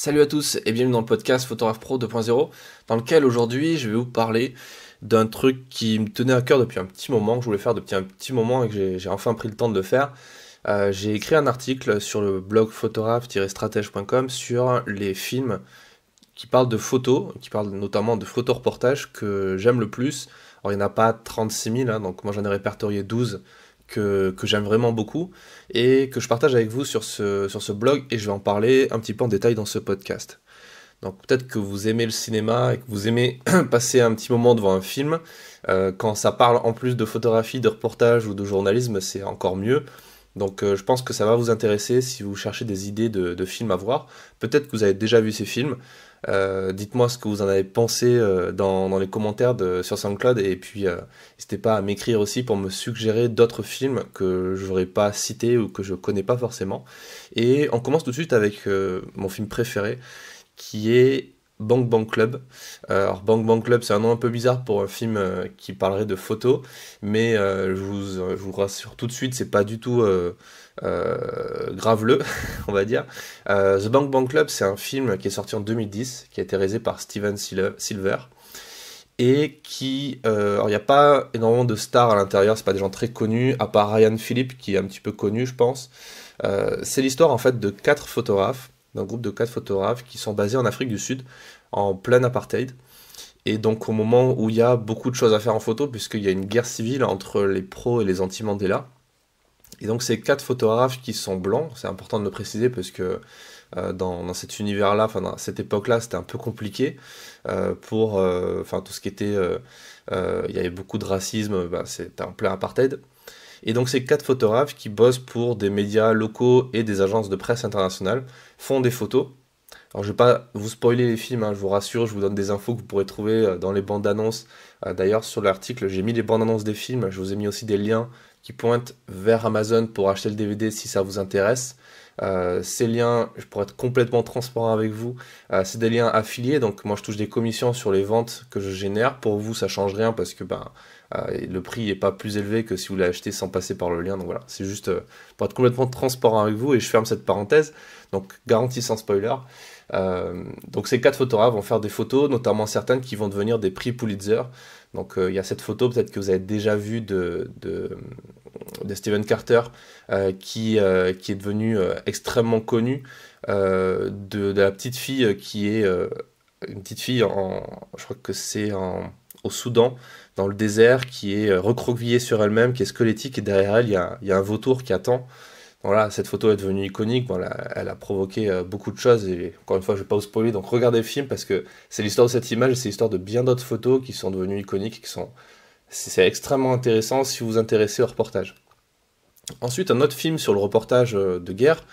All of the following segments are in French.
Salut à tous et bienvenue dans le podcast Photographe Pro 2.0 dans lequel aujourd'hui je vais vous parler d'un truc qui me tenait à cœur depuis un petit moment, que je voulais faire depuis un petit moment et que j'ai enfin pris le temps de le faire. Euh, j'ai écrit un article sur le blog photographe-stratège.com sur les films qui parlent de photos, qui parlent notamment de photoreportages que j'aime le plus. Alors il n'y en a pas 36 000, hein, donc moi j'en ai répertorié 12 que, j'aime vraiment beaucoup et que je partage avec vous sur ce, sur ce blog et je vais en parler un petit peu en détail dans ce podcast. Donc peut-être que vous aimez le cinéma et que vous aimez passer un petit moment devant un film. Euh, quand ça parle en plus de photographie, de reportage ou de journalisme, c'est encore mieux. Donc euh, je pense que ça va vous intéresser si vous cherchez des idées de, films à voir. Peut-être que vous avez déjà vu ces films. Euh, dites-moi ce que vous en avez pensé euh, dans, les commentaires de, sur SoundCloud et puis n'hésitez pas à m'écrire aussi pour me suggérer d'autres films que je n'aurais pas cités ou que je ne connais pas forcément. Et on commence tout de suite avec mon film préféré qui est Bank Bang Club. Euh, alors Bang Bang Club, c'est un nom un peu bizarre pour un film euh, qui parlerait de photos, mais euh, je vous, rassure tout de suite, c'est pas du tout graveleux, on va dire. The Bank Bang Club, c'est un film qui est sorti en 2010, qui a été réalisé par Steven Silver et qui, alors il n'y a pas énormément de stars à l'intérieur, c'est pas des gens très connus, à part Ryan Philippe qui est un petit peu connu, je pense. c'est l'histoire en fait de quatre photographes groupe de quatre photographes qui sont basés en Afrique du Sud, en plein apartheid. Et donc au moment où il y a beaucoup de choses à faire en photo, puisqu'il y a une guerre civile entre les pros et les anti-Mandela. Et donc ces quatre photographes qui sont blancs, c'est important de le préciser parce que euh, dans, cet univers-là, enfin dans cette époque-là, c'était un peu compliqué euh, pour, euh, enfin tout ce qui était, il y avait beaucoup de racisme, bah, c'était en plein apartheid. Et donc ces quatre photographes qui bossent pour des médias locaux et des agences de presse internationales font des photos. Alors je vais pas vous spoiler les films, hein, je vous rassure, je vous donne des infos que vous pourrez trouver euh, dans les bandes annonces. Euh, d'ailleurs sur l'article j'ai mis les bandes annonces des films, je vous ai mis aussi des liens qui pointent vers Amazon pour acheter le DVD si ça vous intéresse. Euh, ces liens, je pourrais être complètement transparent avec vous, c'est des liens affiliés. Donc moi, je touche des commissions sur les ventes que je génère. Pour vous, ça change rien parce que ben, euh, le prix n'est pas plus élevé que si vous l'achetez sans passer par le lien. Donc voilà, c'est juste pas euh, pour être complètement transparent avec vous et je ferme cette parenthèse. Donc garantie sans spoiler. Euh, donc ces quatre photographes vont faire des photos, notamment certaines qui vont devenir des prix Pulitzer. Donc il y a cette photo peut-être que vous avez déjà vue de, de, Carter qui, qui est devenu extrêmement connu de, de, la petite fille qui est une petite fille en je crois que c'est au Soudan dans le désert, qui est euh, recroquevillée sur elle-même, qui est squelettique, et derrière elle, il y a, un vautour qui attend. Voilà, cette photo est devenue iconique, bon, elle, a, provoqué euh, beaucoup de choses, et encore une fois, je ne vais pas vous spoiler, donc regardez le film, parce que c'est l'histoire de cette image, c'est l'histoire de bien d'autres photos qui sont devenues iconiques, qui sont... C'est extrêmement intéressant si vous vous intéressez au reportage. Ensuite, un autre film sur le reportage euh, de guerre,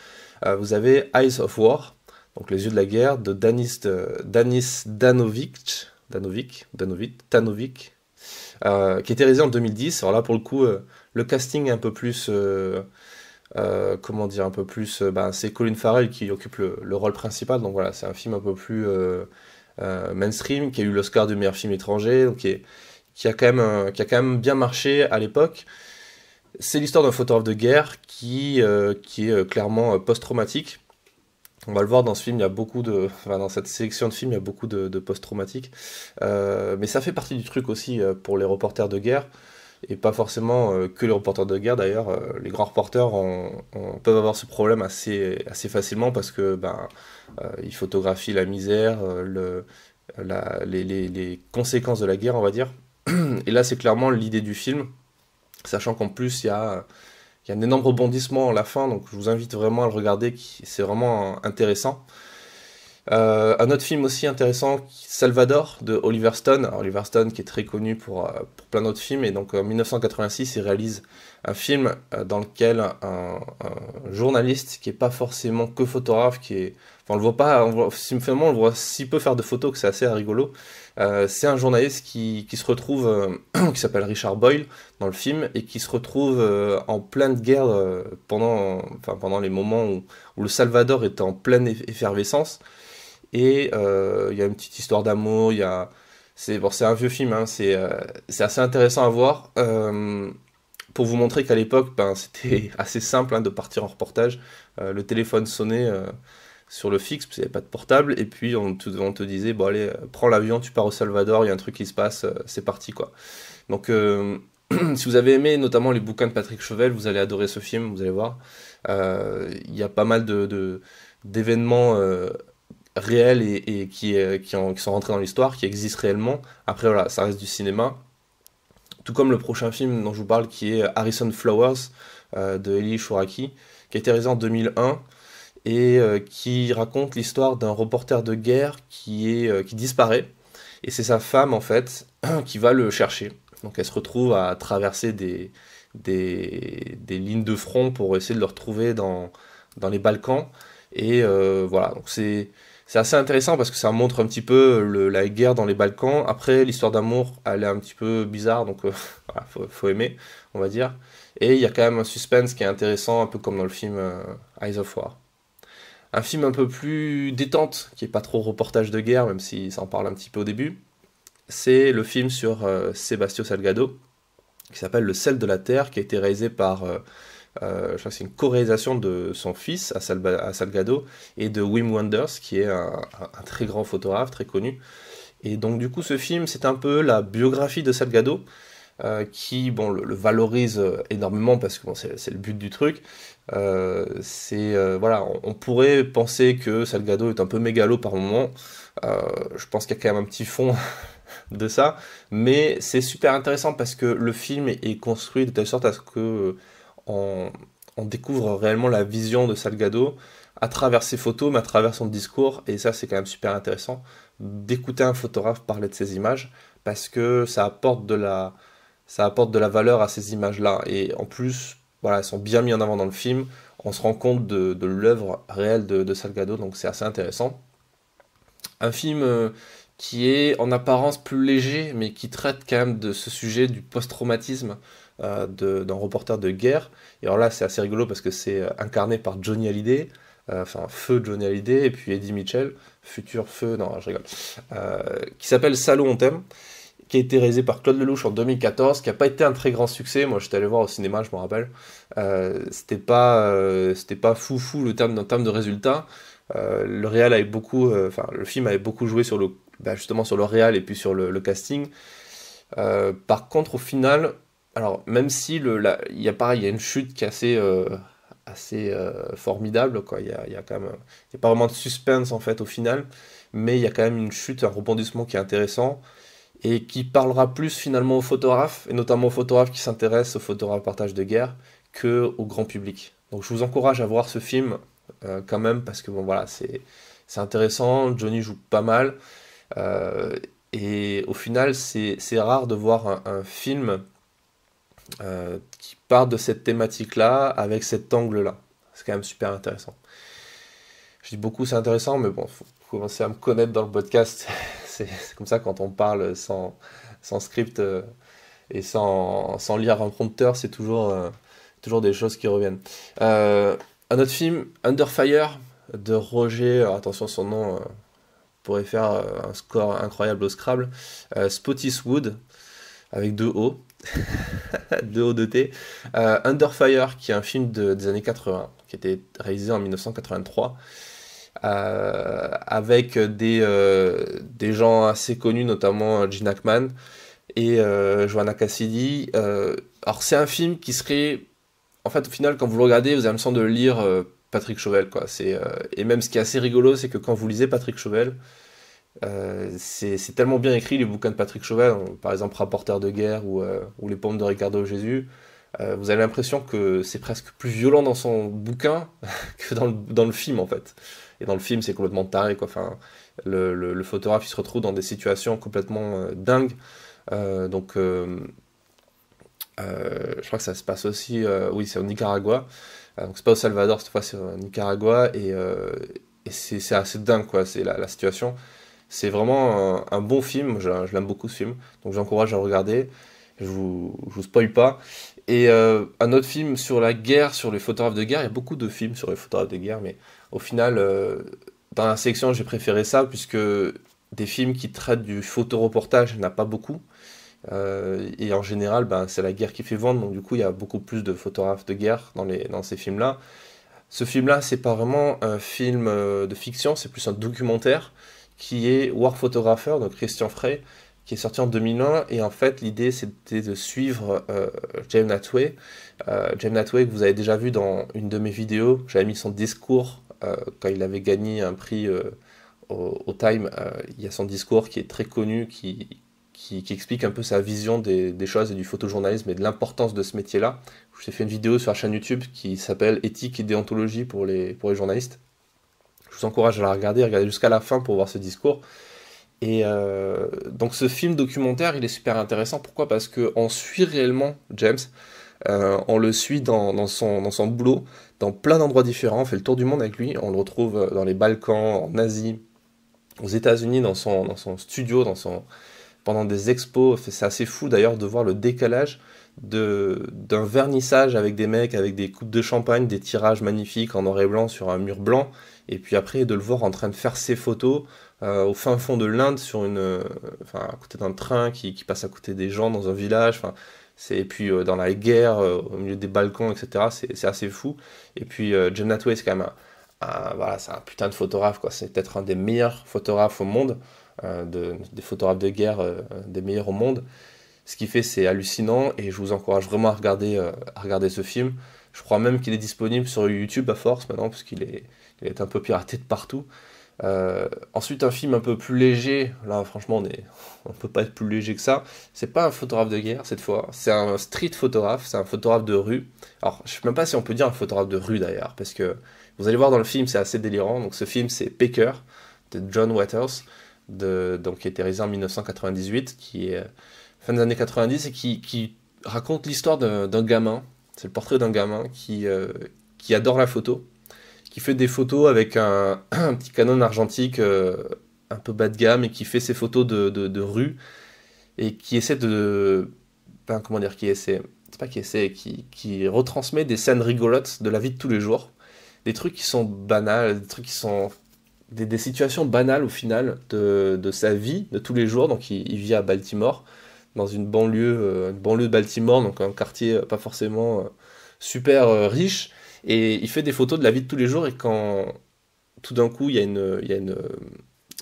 vous avez Eyes of War, donc Les yeux de la guerre, de Danis, de Danis Danovic, Danovic, Danovic, Tanovic, euh, qui était réalisé en 2010. Alors là, pour le coup, euh, le casting est un peu plus. Euh, comment dire, un peu plus. Ben, c'est Colin Farrell qui occupe le, rôle principal. Donc voilà, c'est un film un peu plus mainstream, qui a eu l'Oscar du meilleur film étranger, donc qui, a quand même, qui a quand même bien marché à l'époque. C'est l'histoire d'un photographe de guerre qui, qui est clairement post-traumatique on va le voir dans ce film, il y a beaucoup de, dans cette sélection de films, il y a beaucoup de, post-traumatiques. Euh, mais ça fait partie du truc aussi euh, pour les reporters de guerre, et pas forcément euh, que les reporters de guerre. D'ailleurs, les grands reporters peuvent avoir ce problème assez, facilement parce que ben, ils photographient la misère, les, les, conséquences de la guerre, on va dire. Et là, c'est clairement l'idée du film, sachant qu'en plus, il y a il y a un énorme rebondissement à la fin, donc je vous invite vraiment à le regarder, c'est vraiment intéressant. Euh, un autre film aussi intéressant, Salvador de Oliver Stone. Oliver Stone qui est très connu pour, euh, pour plein d'autres films et donc en 1986 il réalise un film euh, dans lequel un, journaliste qui n'est pas forcément que photographe, qui est Enfin, on le voit pas, on on le voit si peu faire de photos que c'est assez rigolo. c'est un journaliste qui, qui se retrouve, qui s'appelle Richard Boyle dans le film, et qui se retrouve en en pleine guerre pendant, enfin, pendant les moments où, où, le Salvador est en pleine effervescence. Et euh, il y a une petite histoire d'amour, il y a... C'est un vieux film, hein, euh, c'est assez intéressant à voir euh, pour vous montrer qu'à l'époque, ben, c'était assez simple hein, de partir en reportage. le téléphone sonnait sur le fixe, parce qu'il n'y avait pas de portable, et puis on te, te disait, bon allez, prends l'avion, tu pars au Salvador, il y a un truc qui se passe, c'est parti quoi. Donc si vous avez aimé notamment les bouquins de Patrick chevel vous allez adorer ce film, vous allez voir. Il y a pas mal de d'événements réel et, qui, euh, qui, sont rentrés dans l'histoire, qui existent réellement. Après, voilà, ça reste du cinéma. Tout comme le prochain film dont je vous parle, qui est euh, Harrison Flowers euh, de Eli Shuraki, qui a été réalisé en 2001 et qui raconte l'histoire d'un reporter de guerre qui, est, qui disparaît. Et c'est sa femme, en fait, qui va le chercher. Donc elle se retrouve à traverser des, des, lignes de front pour essayer de le retrouver dans, dans les Balkans. Et voilà, donc c'est c'est assez intéressant parce que ça montre un petit peu la guerre dans les Balkans. Après, l'histoire d'amour, elle est un petit peu bizarre, donc euh, faut, aimer, on va dire. Et il y a quand même un suspense qui est intéressant, un peu comme dans le film euh, Eyes of War. Un film un peu plus détente, qui n'est pas trop reportage de guerre, même si ça en parle un petit peu au début. C'est le film sur euh, Salgado, qui s'appelle Le sel de la terre, qui a été réalisé par euh, je crois que c'est une co de son fils, à Salgado, et de Wim Wonders, qui est un, très grand photographe, très connu. Et donc, du coup, ce film, c'est un peu la biographie de Salgado, euh, qui bon, le, valorise euh, énormément parce que c'est le but du truc. c'est voilà, on, on, pourrait penser que Salgado est un peu mégalo par moment. je pense qu'il y a quand même un petit fond de ça, mais c'est super intéressant parce que le film est construit de telle sorte à ce que on, découvre réellement la vision de Salgado à travers ses photos, mais à travers son discours. Et ça, c'est quand même super intéressant d'écouter un photographe parler de ses images parce que ça apporte de la, ça apporte de la valeur à ces images-là. Et en plus, voilà, elles sont bien mises en avant dans le film. On se rend compte de, l'œuvre réelle de, de, Salgado, donc c'est assez intéressant. Un film euh, qui est en apparence plus léger, mais qui traite quand même de ce sujet du post-traumatisme euh, d'un reporter de guerre. Et alors là, c'est assez rigolo parce que c'est euh, incarné par Johnny Hallyday, euh, enfin feu Johnny Hallyday, et puis Eddie Mitchell, futur feu, non, je rigole, qui s'appelle Salon on t'aime qui a été réalisé par Claude Lelouch en 2014, qui n'a pas été un très grand succès. Moi, j'étais allé voir au cinéma, je me rappelle. c'était pas, euh, c'était pas fou fou le terme, en terme de résultat le avait beaucoup, enfin, le film avait beaucoup joué sur le, bah, justement sur le réal et puis sur le, le casting. par contre, au final, alors même si le, la, y a pareil, il y a une chute qui est assez, euh, assez euh, formidable, quoi. Il n'y a, pas vraiment de suspense en fait au final, mais il y a quand même une chute, un rebondissement qui est intéressant et qui parlera plus finalement aux photographes et notamment aux photographes qui s'intéressent aux partage de guerre que au grand public. Donc je vous encourage à voir ce film euh, quand même parce que bon voilà c'est intéressant, Johnny joue pas mal. et au final, c'est rare de voir un film euh, qui part de cette thématique-là avec cet angle-là. C'est quand même super intéressant. Je dis beaucoup c'est intéressant, mais bon, faut commencer à me connaître dans le podcast. c'est comme ça quand on parle sans, sans script euh, et sans, lire un prompteur, c'est toujours, euh, toujours des choses qui reviennent. un autre film, Under Fire, de Roger, attention son nom pourrait faire un score incroyable au Scrabble, Spottiswood, avec deux O de haut de thé euh, Under Fire, qui est un film des années 80, qui était réalisé en 1983, euh, avec des, euh, des gens assez connus, notamment Gene Ackman et Joanna Cassidy. alors, c'est un film qui serait. En fait, au final, quand vous le regardez, vous avez l'impression de lire Patrick Chauvel. Quoi. et même ce qui est assez rigolo, c'est que quand vous lisez Patrick Chauvel, euh, c'est tellement bien écrit les bouquins de Patrick Chauvel, par exemple Rapporteur de guerre ou, euh, Les pommes de Ricardo Jésus. Euh, vous avez l'impression que c'est presque plus violent dans son bouquin que dans le, film en fait. Et dans le film, c'est complètement taré quoi. Enfin, le, le, photographe il se retrouve dans des situations complètement dingues. donc, je crois que ça se passe aussi, oui, c'est au Nicaragua. donc, c'est pas au Salvador cette fois, c'est au Nicaragua et, c'est assez dingue quoi. C'est la situation. C'est vraiment un, bon film, je, l'aime beaucoup ce film, donc j'encourage à le regarder, je vous, vous spoil pas. Et euh, un autre film sur la guerre, sur les photographes de guerre, il y a beaucoup de films sur les photographes de guerre, mais au final, euh, dans la section, j'ai préféré ça, puisque des films qui traitent du photoreportage, il n'y en a pas beaucoup. Euh, et en général, ben, c'est la guerre qui fait vendre, donc du coup, il y a beaucoup plus de photographes de guerre dans, dans ces films-là. Ce film-là, c'est pas vraiment un film de fiction, c'est plus un documentaire qui est War Photographer donc Christian Frey, qui est sorti en 2001. Et en fait, l'idée, c'était de suivre euh, James Natway. Euh, James Natway, que vous avez déjà vu dans une de mes vidéos, j'avais mis son discours euh, quand il avait gagné un prix au, Time. il y a son discours qui est très connu, qui, qui, explique un peu sa vision des, des, choses et du photojournalisme et de l'importance de ce métier-là. J'ai fait une vidéo sur la chaîne YouTube qui s'appelle Éthique et déontologie pour les, pour les journalistes je vous encourage à la regarder, regardez jusqu'à la fin pour voir ce discours. Et euh, donc ce film documentaire, il est super intéressant. Pourquoi Parce qu'on suit réellement James. Euh, on le suit dans, son, son boulot, dans plein d'endroits différents. On fait le tour du monde avec lui. On le retrouve dans les Balkans, en Asie, aux États-Unis, dans son, dans son studio, dans son, pendant des expos. C'est assez fou d'ailleurs de voir le décalage d'un vernissage avec des mecs, avec des coupes de champagne, des tirages magnifiques en noir et blanc sur un mur blanc, et puis après de le voir en train de faire ses photos euh, au fin fond de l'Inde, sur une, euh, enfin, à côté d'un train qui, passe à côté des gens dans un village, et puis euh, dans la guerre, au milieu des balcons, etc. C'est, assez fou. Et puis Jim Natway, c'est quand même un, voilà, c'est un putain de photographe, C'est peut-être un des meilleurs photographes au monde, des photographes de guerre des meilleurs au monde. Ce qu'il fait, c'est hallucinant et je vous encourage vraiment à regarder, euh, à regarder ce film. Je crois même qu'il est disponible sur YouTube à force maintenant, parce qu'il est, un peu piraté de partout. Euh, ensuite, un film un peu plus léger, là franchement, on est, on peut pas être plus léger que ça. C'est pas un photographe de guerre cette fois, c'est un street photographe, c'est un photographe de rue. Alors, je sais même pas si on peut dire un photographe de rue d'ailleurs, parce que vous allez voir dans le film, c'est assez délirant. Donc, ce film, c'est Baker, de John Waters, de, donc, qui était réalisé en 1998, qui est fin des années 90 et qui, qui raconte l'histoire d'un gamin. C'est le portrait d'un gamin qui, euh, qui adore la photo, qui fait des photos avec un, petit canon argentique euh, un peu bas de gamme et qui fait ses photos de, rue et qui essaie de. Ben, comment dire, qui essaie. C'est pas qui essaie, qui, qui retransmet des scènes rigolotes de la vie de tous les jours. Des trucs qui sont banals, des trucs qui sont des, situations banales au final de, de, sa vie, de tous les jours. Donc il vit à Baltimore dans une banlieue, euh, banlieue de Baltimore, donc un quartier euh, pas forcément euh, super riche. Et il fait des photos de la vie de tous les jours. Et quand tout d'un coup, il y a une. y a une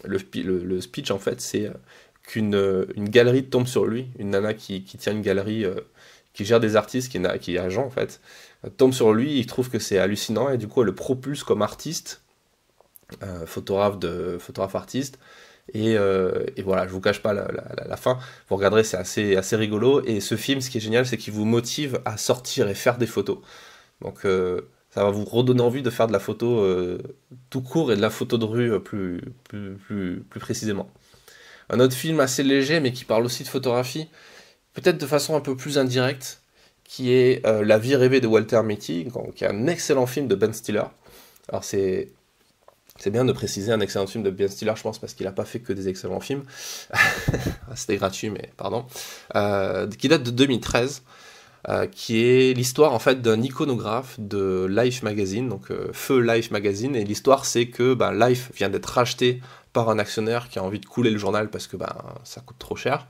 le, speech, en fait, c'est qu'une une galerie tombe sur lui. Une nana qui, tient une galerie, qui gère des artistes, qui, qui est agent, en fait, tombe sur lui. Il trouve que c'est hallucinant. Et du coup, elle le propulse comme artiste, photographe, photographe artiste. Euh, et, voilà, je vous cache pas la, fin. Vous regarderez, c'est assez, assez rigolo. Et ce film, ce qui est génial, c'est qu'il vous motive à sortir et faire des photos. Donc euh, ça va vous redonner envie de faire de la photo euh, tout court et de la photo de rue plus, plus, plus, plus, précisément. Un autre film assez léger, mais qui parle aussi de photographie, peut-être de façon un peu plus indirecte, qui est La vie rêvée de Walter Mitty, qui est un excellent film de Ben Stiller. Alors c'est c'est bien de préciser un excellent film de bien Stiller, je pense, parce qu'il n'a pas fait que des excellents films. Ah, c'était gratuit, mais pardon. Euh, qui date de 2013, euh, qui est l'histoire en fait d'un iconographe de Life Magazine, donc euh, Feu Life Magazine. Et l'histoire, c'est que ben, Life vient d'être racheté par un actionnaire qui a envie de couler le journal parce que ben, ça coûte trop cher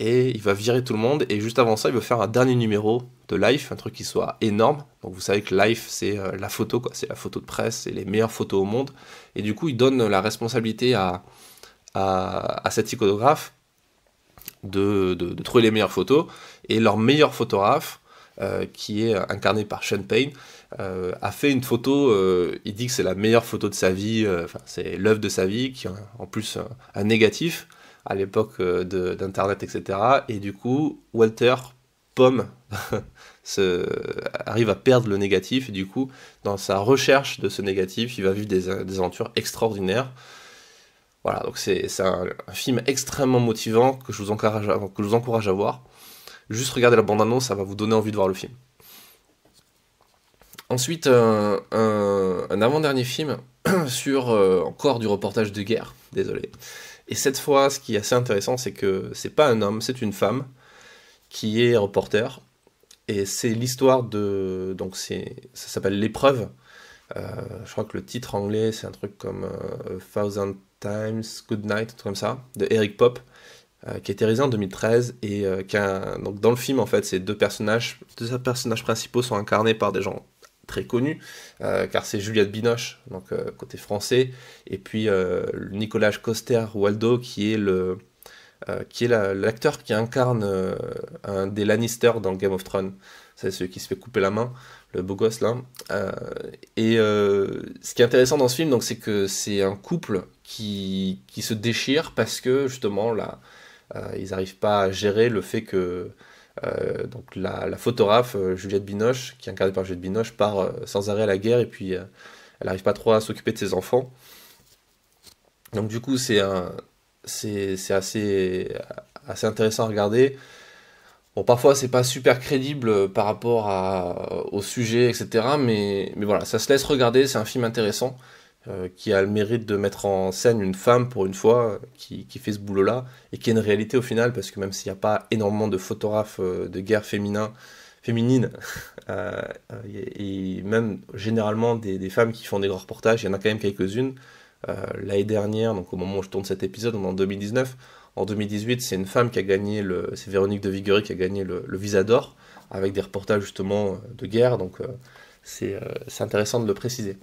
et il va virer tout le monde. Et juste avant ça, il veut faire un dernier numéro de Life, un truc qui soit énorme. Donc vous savez que Life, c'est euh, la photo, quoi. C'est la photo de presse, c'est les meilleures photos au monde. Et du coup, il donne la responsabilité à, à, cet iconographe de, trouver les meilleures photos. Et leur meilleur photographe, euh, qui est incarné par Sean Payne, euh, a fait une photo, il dit que c'est la meilleure photo de sa vie, c'est l'œuvre de sa vie, qui en plus un négatif à l'époque euh, d'Internet, etc. Et du coup, Walter Pomme arrive à perdre le négatif. Et du coup, dans sa recherche de ce négatif, il va vivre des, aventures extraordinaires. Voilà, donc c'est un, film extrêmement motivant que je, vous encourage à, que vous encourage à voir. Juste regarder la bande-annonce, ça va vous donner envie de voir le film. Ensuite, un, avant-dernier film sur euh, encore du reportage de guerre, désolé, et cette fois, ce qui est assez intéressant, c'est que c'est pas un homme, c'est une femme qui est reporter. Et c'est l'histoire de. Donc, c'est ça s'appelle L'épreuve. Euh, je crois que le titre anglais, c'est un truc comme euh, A Thousand Times, Good Night, un truc comme ça, de Eric Pop, euh, qui a été réalisé en 2013. Et donc, dans le film, en fait, ces deux personnages, deux personnages principaux sont incarnés par des gens très connu, euh, car c'est Juliette Binoche, donc euh, côté français, et puis euh, Nicolas Coster Waldo, qui est le qui est l'acteur qui incarne un des Lannister dans Game of Thrones. C'est celui qui se fait couper la main, le beau gosse là. et ce qui est intéressant dans ce film, donc, c'est que c'est un couple qui, qui se déchire parce que justement là, ils n'arrivent pas à gérer le fait que euh, donc la, photographe euh, Juliette Binoche, qui est incarnée par Juliette Binoche, part euh, sans arrêt à la guerre et puis elle n'arrive pas trop à s'occuper de ses enfants. Donc du coup c'est assez intéressant à regarder. Bon parfois c'est pas super crédible par rapport au sujet etc. mais voilà ça se laisse regarder, c'est un film intéressant. Euh, qui a le mérite de mettre en scène une femme pour une fois qui, fait ce boulot-là et qui est une réalité au final parce que même s'il n'y a pas énormément de photographes euh, de guerre féminin, féminines euh, et, même généralement des, femmes qui font des grands reportages, il y en a quand même quelques-unes. L'année dernière, donc au moment où je tourne cet épisode, on est en 2019. En 2018, c'est une femme qui a gagné le, c'est Véronique de Viguerie qui a gagné le, le Visa d'or avec des reportages justement de guerre. Donc c'est intéressant de le préciser.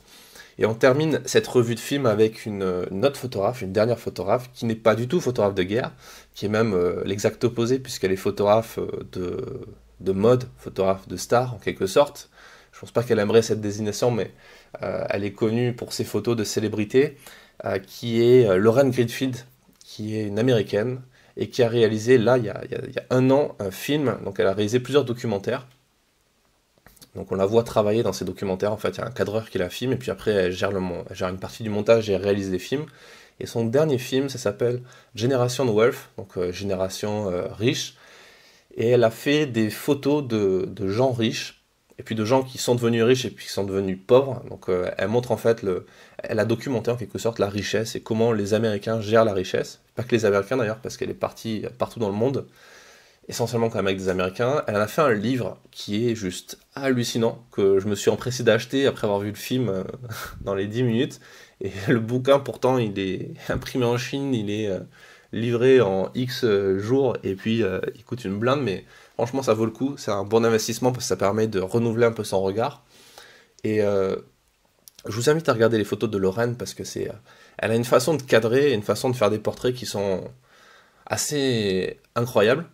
Et on termine cette revue de film avec euh, une, autre photographe, une dernière photographe, qui n'est pas du tout photographe de guerre, qui est même euh, l'exact opposé, puisqu'elle est photographe euh, de, mode, photographe de star en quelque sorte. Je ne pense pas qu'elle aimerait cette désignation, mais elle est connue pour ses photos de célébrités, qui est Lauren Greenfield, qui est une américaine, et qui a réalisé, là, il y a un an, un film. Donc elle a réalisé plusieurs documentaires donc on la voit travailler dans ses documentaires, en fait, il y a un cadreur qui la filme, et puis après elle gère, gère une partie du montage et réalise des films. Et son dernier film, ça s'appelle Génération Wealth, donc euh, Génération euh, Riche. Et elle a fait des photos de, gens riches, et puis de gens qui sont devenus riches et puis qui sont devenus pauvres. Donc euh, elle montre en fait, elle a documenté en quelque sorte la richesse et comment les Américains gèrent la richesse. Pas que les Américains d'ailleurs, parce qu'elle est partie partout dans le monde essentiellement quand même avec des Américains. Elle a fait un livre qui est juste hallucinant, que je me suis empressé d'acheter après avoir vu le film euh, dans les 10 minutes. Et le bouquin, pourtant, il est imprimé en Chine, il est euh, livré en X euh, jours, et puis il coûte une blinde, mais franchement, ça vaut le coup. C'est un bon investissement parce que ça permet de renouveler un peu son regard. Et je vous invite à regarder les photos de Lorraine parce que c'est, elle a une façon de cadrer, une façon de faire des portraits qui sont assez incroyables.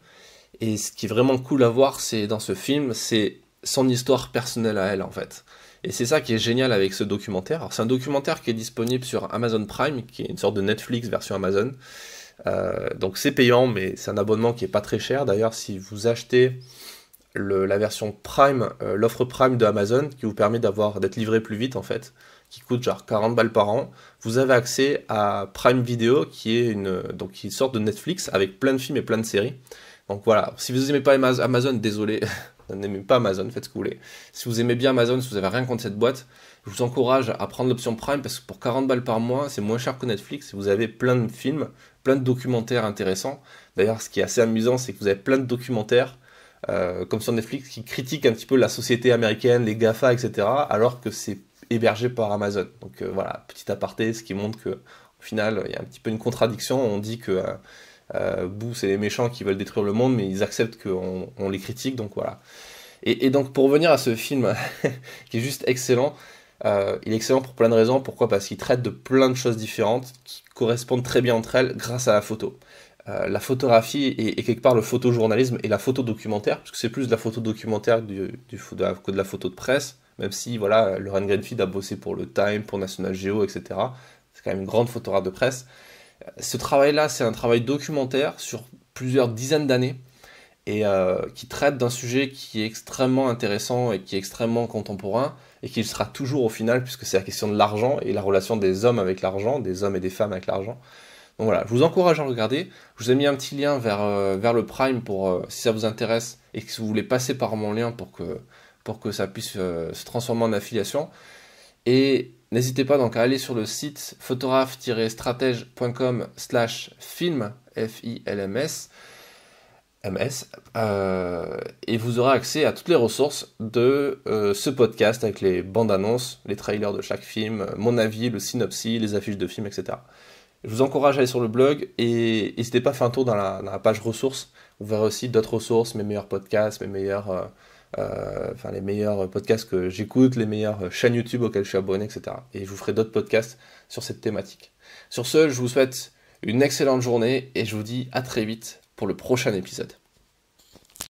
Et ce qui est vraiment cool à voir, c'est dans ce film, c'est son histoire personnelle à elle en fait. Et c'est ça qui est génial avec ce documentaire. Alors c'est un documentaire qui est disponible sur Amazon Prime, qui est une sorte de Netflix version Amazon. Euh, donc c'est payant, mais c'est un abonnement qui est pas très cher. D'ailleurs, si vous achetez la version Prime, euh, l'offre Prime de Amazon, qui vous permet d'avoir d'être livré plus vite en fait, qui coûte genre 40 balles par an, vous avez accès à Prime Video, qui est une donc qui est une sorte de Netflix avec plein de films et plein de séries. Donc voilà, si vous n'aimez pas Amazon, désolé, n'aimez pas Amazon, faites ce que vous voulez. Si vous aimez bien Amazon, si vous avez rien contre cette boîte, je vous encourage à prendre l'option Prime parce que pour 40 balles par mois, c'est moins cher que Netflix. Vous avez plein de films, plein de documentaires intéressants. D'ailleurs, ce qui est assez amusant, c'est que vous avez plein de documentaires, euh, comme sur Netflix, qui critiquent un petit peu la société américaine, les GAFA, etc., alors que c'est hébergé par Amazon. Donc euh, voilà, petit aparté, ce qui montre que au final, il y a un petit peu une contradiction. On dit que euh, euh, c'est les méchants qui veulent détruire le monde, mais ils acceptent qu'on les critique, donc voilà. Et, donc pour revenir à ce film, qui est juste excellent, euh, il est excellent pour plein de raisons. Pourquoi Parce qu'il traite de plein de choses différentes qui correspondent très bien entre elles grâce à la photo. Euh, la photographie et, quelque part le photojournalisme et la photo documentaire, parce que c'est plus de la photo documentaire du, que de la photo de presse, même si voilà, Lauren Greenfield a bossé pour le Time, pour National Geo, etc. C'est quand même une grande photographe de presse. Ce travail-là, c'est un travail documentaire sur plusieurs dizaines d'années et euh, qui traite d'un sujet qui est extrêmement intéressant et qui est extrêmement contemporain et qui sera toujours au final puisque c'est la question de l'argent et la relation des hommes avec l'argent, des hommes et des femmes avec l'argent. Donc voilà, je vous encourage à regarder. Je vous ai mis un petit lien vers, euh, vers le Prime pour euh, si ça vous intéresse et que si vous voulez passer par mon lien pour que, pour que ça puisse se transformer en affiliation. Et N'hésitez pas donc à aller sur le site photographe-stratège.com slash film, F-I-L-M-S, MS, euh, et vous aurez accès à toutes les ressources de euh, ce podcast avec les bandes annonces, les trailers de chaque film, mon avis, le synopsis, les affiches de films, etc. Je vous encourage à aller sur le blog et n'hésitez pas à faire un tour dans la, page ressources. Vous verrez aussi d'autres ressources, mes meilleurs podcasts, mes meilleurs... Euh, euh, enfin les meilleurs podcasts que j'écoute, les meilleures chaînes YouTube auxquelles je suis abonné, etc. Et je vous ferai d'autres podcasts sur cette thématique. Sur ce, je vous souhaite une excellente journée et je vous dis à très vite pour le prochain épisode.